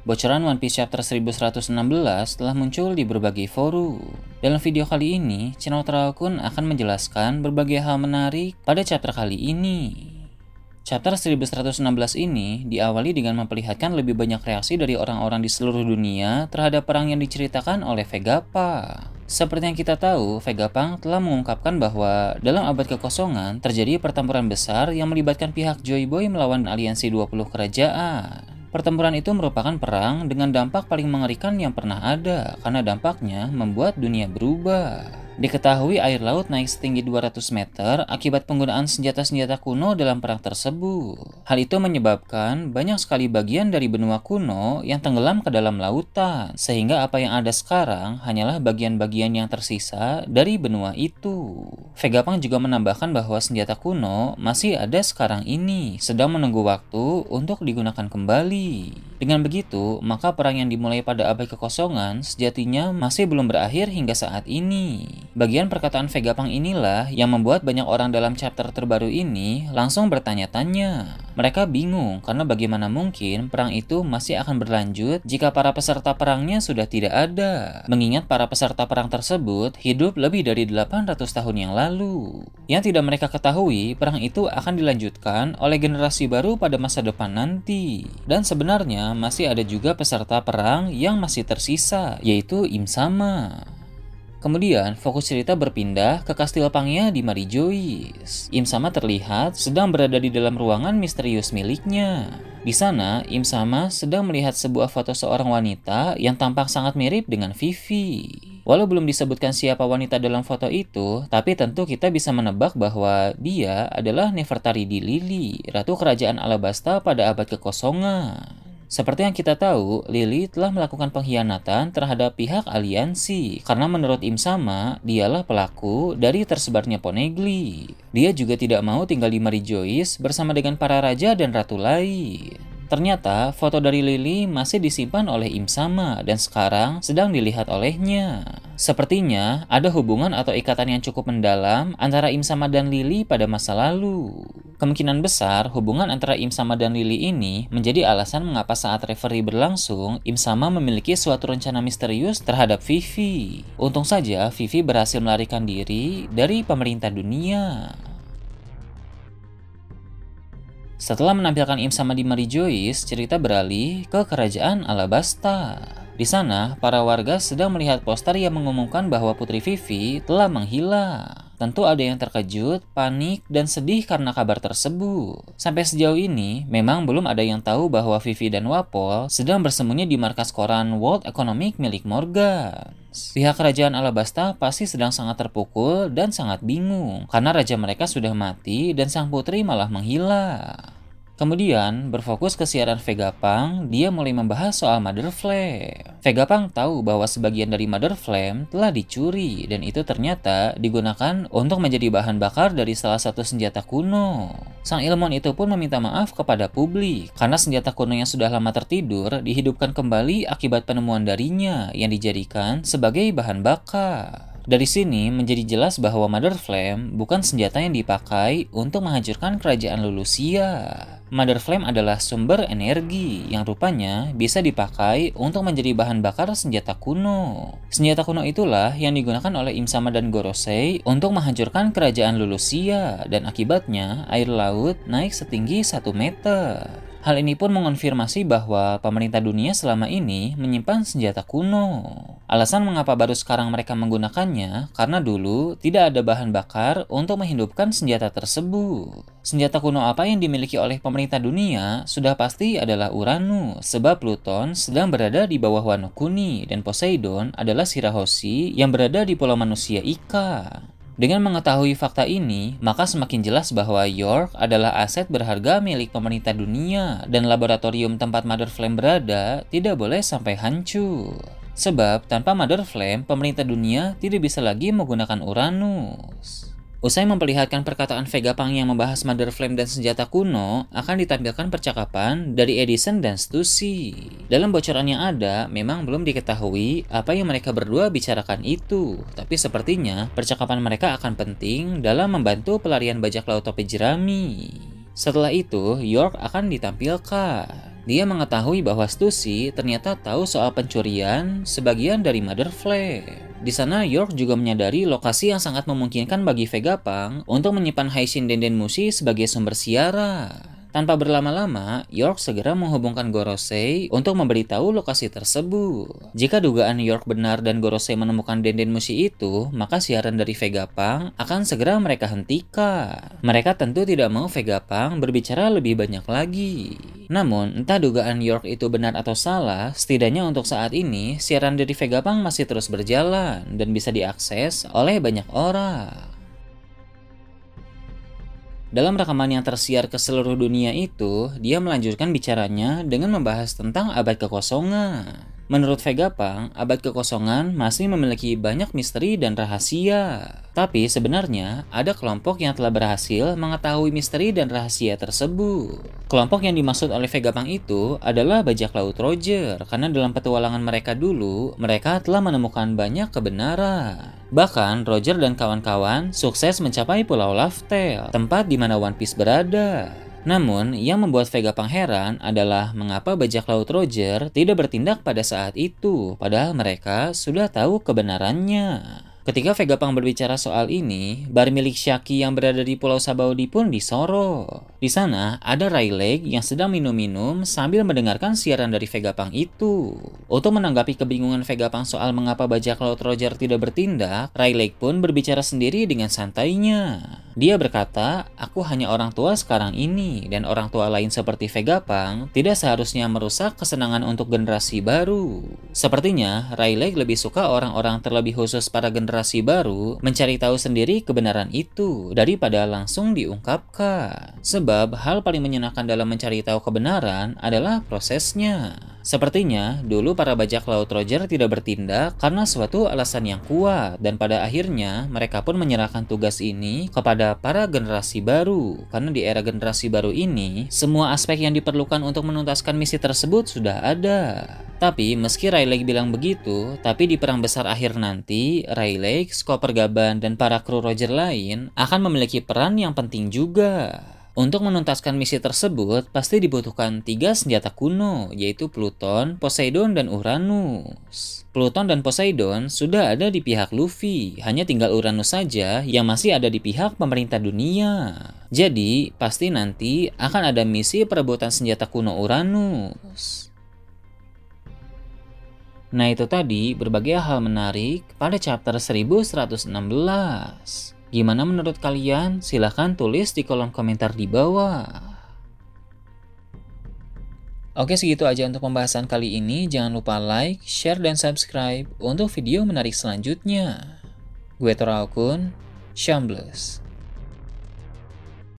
Bocoran One Piece Chapter 1116 telah muncul di berbagai forum. Dalam video kali ini, channel Traokun akan menjelaskan berbagai hal menarik pada chapter kali ini. Chapter 1116 ini diawali dengan memperlihatkan lebih banyak reaksi dari orang-orang di seluruh dunia terhadap perang yang diceritakan oleh Vegapa. Seperti yang kita tahu, Vegapunk telah mengungkapkan bahwa dalam abad kekosongan terjadi pertempuran besar yang melibatkan pihak Joy Boy melawan aliansi 20 kerajaan. Pertempuran itu merupakan perang dengan dampak paling mengerikan yang pernah ada, karena dampaknya membuat dunia berubah. Diketahui air laut naik setinggi 200 meter akibat penggunaan senjata-senjata kuno dalam perang tersebut. Hal itu menyebabkan banyak sekali bagian dari benua kuno yang tenggelam ke dalam lautan, sehingga apa yang ada sekarang hanyalah bagian-bagian yang tersisa dari benua itu. Vegapunk juga menambahkan bahwa senjata kuno masih ada sekarang ini, sedang menunggu waktu untuk digunakan kembali. Dengan begitu, maka perang yang dimulai pada abad kekosongan sejatinya masih belum berakhir hingga saat ini. Bagian perkataan Vega Pang inilah yang membuat banyak orang dalam chapter terbaru ini langsung bertanya-tanya. Mereka bingung karena bagaimana mungkin perang itu masih akan berlanjut jika para peserta perangnya sudah tidak ada. Mengingat para peserta perang tersebut hidup lebih dari 800 tahun yang lalu. Yang tidak mereka ketahui, perang itu akan dilanjutkan oleh generasi baru pada masa depan nanti. Dan sebenarnya masih ada juga peserta perang yang masih tersisa, yaitu Im-sama. Kemudian, fokus cerita berpindah ke kastil pangnya di Marijois. Im Sama terlihat sedang berada di dalam ruangan misterius miliknya. Di sana, Im Sama sedang melihat sebuah foto seorang wanita yang tampak sangat mirip dengan Vivi. Walau belum disebutkan siapa wanita dalam foto itu, tapi tentu kita bisa menebak bahwa dia adalah Nefertari di Lili, ratu kerajaan Alabasta pada abad kekosongan. Seperti yang kita tahu, Lily telah melakukan pengkhianatan terhadap pihak aliansi karena menurut Im-sama dialah pelaku dari tersebarnya Ponegli. Dia juga tidak mau tinggal di Joyce bersama dengan para raja dan ratu lain. Ternyata foto dari Lily masih disimpan oleh Im-sama dan sekarang sedang dilihat olehnya. Sepertinya ada hubungan atau ikatan yang cukup mendalam antara Im-sama dan Lily pada masa lalu. Kemungkinan besar, hubungan antara Im sama dan Lili ini menjadi alasan mengapa saat referee berlangsung, Im sama memiliki suatu rencana misterius terhadap Vivi. Untung saja, Vivi berhasil melarikan diri dari pemerintah dunia. Setelah menampilkan Im sama di Mary Joyce, cerita beralih ke kerajaan Alabasta. Di sana, para warga sedang melihat poster yang mengumumkan bahwa Putri Vivi telah menghilang. Tentu ada yang terkejut, panik, dan sedih karena kabar tersebut. Sampai sejauh ini, memang belum ada yang tahu bahwa Vivi dan Wapol sedang bersembunyi di markas koran World Economic milik Morgan. Pihak kerajaan Alabasta pasti sedang sangat terpukul dan sangat bingung karena raja mereka sudah mati dan sang putri malah menghilang. Kemudian, berfokus ke siaran Vegapang, dia mulai membahas soal Mother Flame. Vegapunk tahu bahwa sebagian dari Mother Flame telah dicuri, dan itu ternyata digunakan untuk menjadi bahan bakar dari salah satu senjata kuno. Sang ilmuwan itu pun meminta maaf kepada publik, karena senjata kuno yang sudah lama tertidur dihidupkan kembali akibat penemuan darinya yang dijadikan sebagai bahan bakar. Dari sini menjadi jelas bahwa Mother Flame bukan senjata yang dipakai untuk menghancurkan kerajaan Lulusia. Mother Flame adalah sumber energi yang rupanya bisa dipakai untuk menjadi bahan bakar senjata kuno. Senjata kuno itulah yang digunakan oleh Imsama dan Gorosei untuk menghancurkan kerajaan Lulusia dan akibatnya air laut naik setinggi 1 meter. Hal ini pun mengonfirmasi bahwa pemerintah dunia selama ini menyimpan senjata kuno. Alasan mengapa baru sekarang mereka menggunakannya karena dulu tidak ada bahan bakar untuk menghidupkan senjata tersebut. Senjata kuno apa yang dimiliki oleh pemerintah dunia sudah pasti adalah Uranus sebab Pluton sedang berada di bawah Wano Kuni dan Poseidon adalah Shirahoshi yang berada di pulau manusia Ika. Dengan mengetahui fakta ini, maka semakin jelas bahwa York adalah aset berharga milik pemerintah dunia dan laboratorium tempat Mother Flame berada tidak boleh sampai hancur. Sebab tanpa Mother Flame, pemerintah dunia tidak bisa lagi menggunakan Uranus. Usai memperlihatkan perkataan Vega Pang yang membahas Mother Flame dan senjata kuno, akan ditampilkan percakapan dari Edison dan Stussy. Dalam bocoran yang ada, memang belum diketahui apa yang mereka berdua bicarakan itu, tapi sepertinya percakapan mereka akan penting dalam membantu pelarian bajak laut topi jerami. Setelah itu, York akan ditampilkan. Dia mengetahui bahwa Stussy ternyata tahu soal pencurian sebagian dari Mother Flame. Di sana, York juga menyadari lokasi yang sangat memungkinkan bagi Vega Pang untuk menyimpan Haishin Denden Musi sebagai sumber siara. Tanpa berlama-lama, York segera menghubungkan Gorosei untuk memberitahu lokasi tersebut. Jika dugaan York benar dan Gorosei menemukan Denden Musi itu, maka siaran dari Vegapunk akan segera mereka hentikan. Mereka tentu tidak mau Vegapunk berbicara lebih banyak lagi. Namun, entah dugaan York itu benar atau salah, setidaknya untuk saat ini siaran dari Vegapunk masih terus berjalan dan bisa diakses oleh banyak orang. Dalam rekaman yang tersiar ke seluruh dunia itu, dia melanjutkan bicaranya dengan membahas tentang abad kekosongan. Menurut Vega Pang, abad kekosongan masih memiliki banyak misteri dan rahasia. Tapi sebenarnya, ada kelompok yang telah berhasil mengetahui misteri dan rahasia tersebut. Kelompok yang dimaksud oleh Vega Pang itu adalah bajak laut Roger, karena dalam petualangan mereka dulu, mereka telah menemukan banyak kebenaran. Bahkan, Roger dan kawan-kawan sukses mencapai Pulau Laftel, tempat di mana One Piece berada. Namun, yang membuat Vega Pang heran adalah mengapa bajak laut Roger tidak bertindak pada saat itu, padahal mereka sudah tahu kebenarannya. Ketika Vega Pang berbicara soal ini, bar milik Shaki yang berada di Pulau Sabaudi pun disoro. Di sana, ada Rayleigh yang sedang minum-minum sambil mendengarkan siaran dari Vega Pang itu. Untuk menanggapi kebingungan Vega Pang soal mengapa bajak laut Roger tidak bertindak, Rayleigh pun berbicara sendiri dengan santainya. Dia berkata, aku hanya orang tua sekarang ini dan orang tua lain seperti Vega Pang tidak seharusnya merusak kesenangan untuk generasi baru. Sepertinya, Riley lebih suka orang-orang terlebih khusus para generasi baru mencari tahu sendiri kebenaran itu daripada langsung diungkapkan. Sebab hal paling menyenangkan dalam mencari tahu kebenaran adalah prosesnya. Sepertinya, dulu para bajak laut Roger tidak bertindak karena suatu alasan yang kuat dan pada akhirnya mereka pun menyerahkan tugas ini kepada para generasi baru. Karena di era generasi baru ini, semua aspek yang diperlukan untuk menuntaskan misi tersebut sudah ada. Tapi meski Rayleigh bilang begitu, tapi di perang besar akhir nanti, Rayleigh, Skopper Gaban, dan para kru Roger lain akan memiliki peran yang penting juga. Untuk menuntaskan misi tersebut, pasti dibutuhkan tiga senjata kuno, yaitu Pluton, Poseidon, dan Uranus. Pluton dan Poseidon sudah ada di pihak Luffy, hanya tinggal Uranus saja yang masih ada di pihak pemerintah dunia. Jadi, pasti nanti akan ada misi perebutan senjata kuno Uranus. Nah itu tadi berbagai hal menarik pada chapter 1116. Gimana menurut kalian? Silahkan tulis di kolom komentar di bawah. Oke segitu aja untuk pembahasan kali ini. Jangan lupa like, share, dan subscribe untuk video menarik selanjutnya. Gue Tora Shambles.